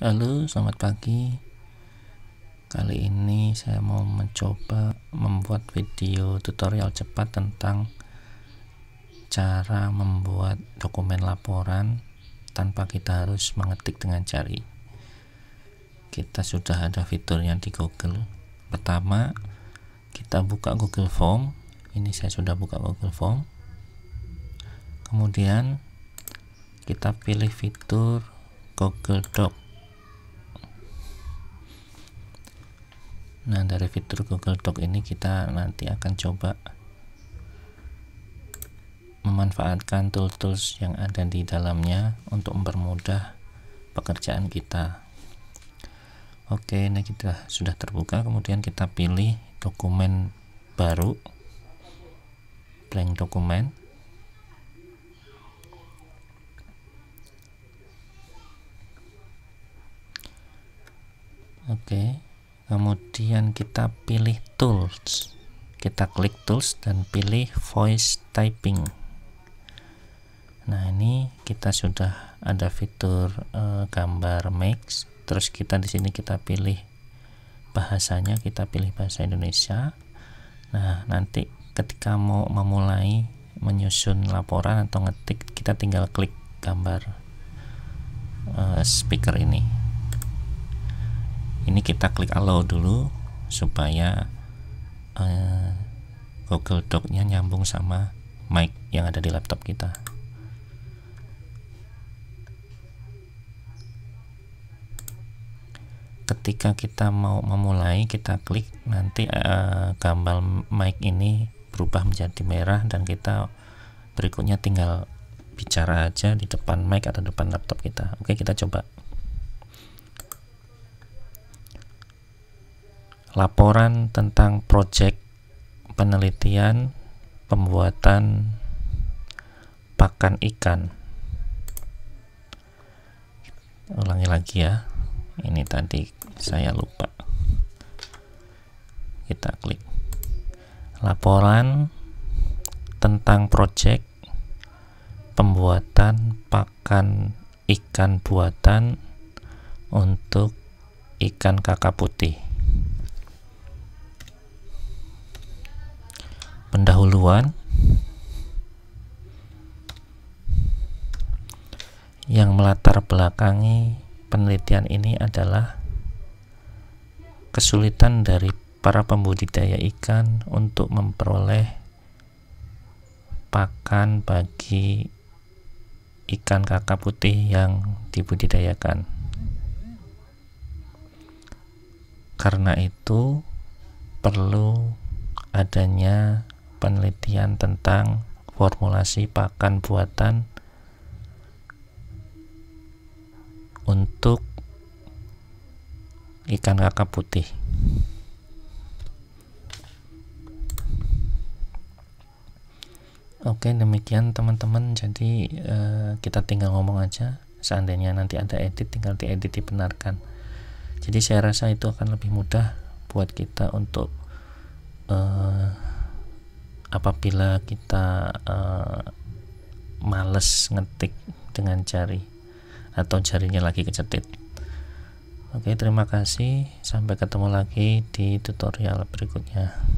Halo, selamat pagi. Kali ini saya mau mencoba membuat video tutorial cepat tentang cara membuat dokumen laporan tanpa kita harus mengetik dengan jari. Kita sudah ada fiturnya di Google. Pertama, kita buka Google Form. Ini saya sudah buka Google Form. Kemudian kita pilih fitur Google Doc Nah, dari fitur Google Doc ini kita nanti akan coba memanfaatkan tools-tools yang ada di dalamnya untuk mempermudah pekerjaan kita. Oke, ini kita sudah terbuka, kemudian kita pilih dokumen baru blank dokumen Oke. Okay kemudian kita pilih tools kita klik tools dan pilih voice typing nah ini kita sudah ada fitur uh, gambar mix terus kita di sini kita pilih bahasanya kita pilih bahasa Indonesia nah nanti ketika mau memulai menyusun laporan atau ngetik kita tinggal klik gambar uh, speaker ini ini kita klik allow dulu supaya uh, Google Doc-nya nyambung sama mic yang ada di laptop kita. Ketika kita mau memulai, kita klik nanti uh, gambar mic ini berubah menjadi merah dan kita berikutnya tinggal bicara aja di depan mic atau depan laptop kita. Oke, kita coba. laporan tentang proyek penelitian pembuatan pakan ikan ulangi lagi ya ini tadi saya lupa kita klik laporan tentang proyek pembuatan pakan ikan buatan untuk ikan kakap putih pendahuluan yang melatar belakangi penelitian ini adalah kesulitan dari para pembudidaya ikan untuk memperoleh pakan bagi ikan kakap putih yang dibudidayakan. Karena itu perlu adanya penelitian tentang formulasi pakan buatan untuk ikan kakap putih. Oke, demikian teman-teman. Jadi, eh, kita tinggal ngomong aja. Seandainya nanti ada edit, tinggal diedit dibenarkan. Jadi, saya rasa itu akan lebih mudah buat kita untuk eh, apabila kita uh, males ngetik dengan jari atau jarinya lagi kecetit oke terima kasih sampai ketemu lagi di tutorial berikutnya